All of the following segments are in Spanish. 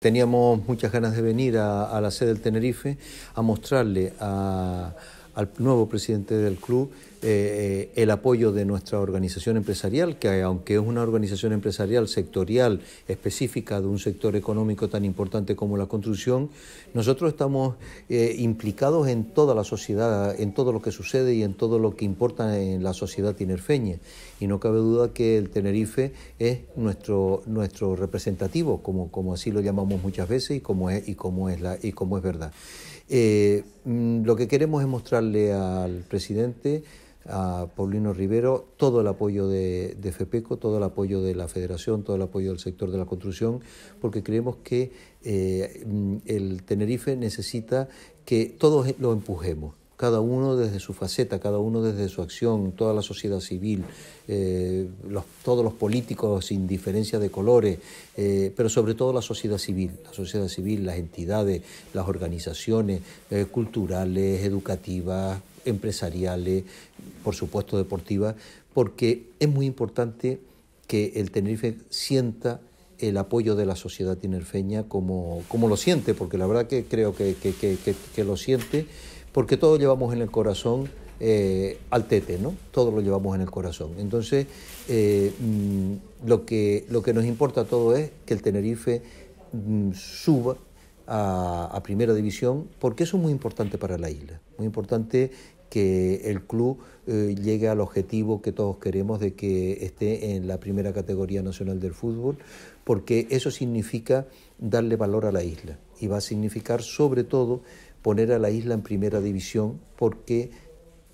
Teníamos muchas ganas de venir a, la sede del Tenerife a mostrarle a, al nuevo presidente del club eh, eh, el apoyo de nuestra organización empresarial, que aunque es una organización empresarial sectorial específica de un sector económico tan importante como la construcción, nosotros estamos eh, implicados en toda la sociedad, en todo lo que sucede y en todo lo que importa en la sociedad tinerfeña. Y no cabe duda que el Tenerife es nuestro, nuestro representativo, como, como así lo llamamos muchas veces y como es, y es, la, y es verdad. Mm, lo que queremos es al presidente, a Paulino Rivero, todo el apoyo de, FEPECO, todo el apoyo de la Federación, todo el apoyo del sector de la construcción, porque creemos que eh, el Tenerife necesita que todos lo empujemos cada uno desde su faceta, cada uno desde su acción, toda la sociedad civil, eh, todos los políticos sin diferencia de colores, eh, pero sobre todo la sociedad civil, la sociedad civil, las entidades, las organizaciones eh, culturales, educativas, empresariales, por supuesto deportivas, porque es muy importante que el Tenerife sienta el apoyo de la sociedad tinerfeña como, como lo siente, porque la verdad que creo que lo siente porque todos llevamos en el corazón eh, al tete, ¿no? ...todo lo llevamos en el corazón. Entonces, eh, mm, lo, que, lo que nos importa a todos es que el Tenerife mm, suba a, primera división, porque eso es muy importante para la isla. Muy importante que el club eh, llegue al objetivo que todos queremos de que esté en la primera categoría nacional del fútbol, porque eso significa darle valor a la isla y va a significar sobre todo poner a la isla en primera división porque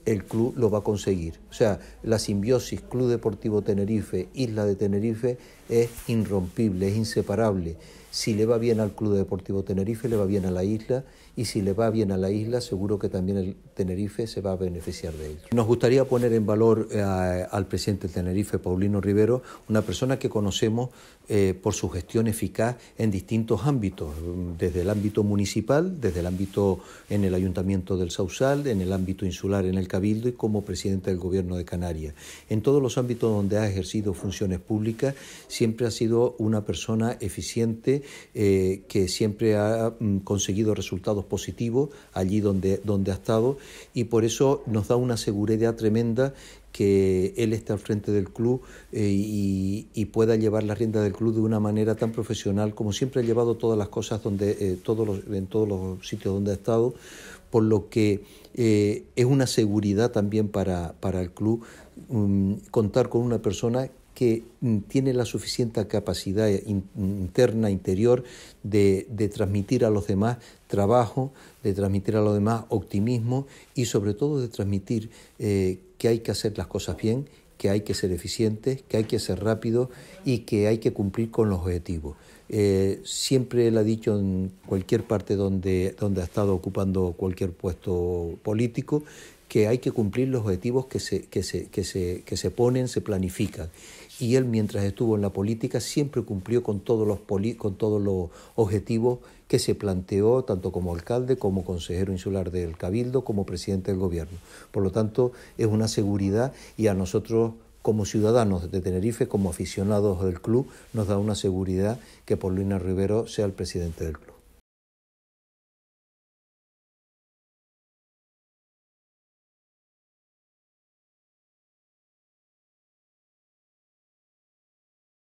el club lo va a conseguir. O sea, la simbiosis Club Deportivo Tenerife, Isla de Tenerife es irrompible, es inseparable. Si le va bien al Club Deportivo Tenerife, le va bien a la isla y si le va bien a la isla, seguro que también el Tenerife se va a beneficiar de ello. Nos gustaría poner en valor eh, al presidente de Tenerife, Paulino Rivero, una persona que conocemos eh, por su gestión eficaz en distintos ámbitos, desde el ámbito municipal, desde el ámbito en el Ayuntamiento del Sausal, en el ámbito insular en el Cabildo y como presidente del Gobierno de Canarias. En todos los ámbitos donde ha ejercido funciones públicas, siempre ha sido una persona eficiente eh, que siempre ha mm, conseguido resultados positivos allí donde, donde ha estado y por eso nos da una seguridad tremenda que él esté al frente del club eh, y, pueda llevar la rienda del club de una manera tan profesional como siempre ha llevado todas las cosas donde eh, todos en todos los sitios donde ha estado por lo que es una seguridad también para, para el club mm, contar con una persona que mm, tiene la suficiente capacidad interna, interior, de, transmitir a los demás trabajo, de transmitir a los demás optimismo y sobre todo de transmitir eh, que hay que hacer las cosas bien, que hay que ser eficientes, que hay que ser rápido y que hay que cumplir con los objetivos. Eh, siempre él ha dicho en cualquier parte donde, donde ha estado ocupando cualquier puesto político que hay que cumplir los objetivos que que se, que se ponen, se planifican y él mientras estuvo en la política siempre cumplió con todos los, con todos los objetivos que se planteó tanto como alcalde, como consejero insular del Cabildo, como presidente del gobierno. Por lo tanto, es una seguridad y a nosotros como ciudadanos de Tenerife, como aficionados del club, nos da una seguridad que Paulina Rivero sea el presidente del club.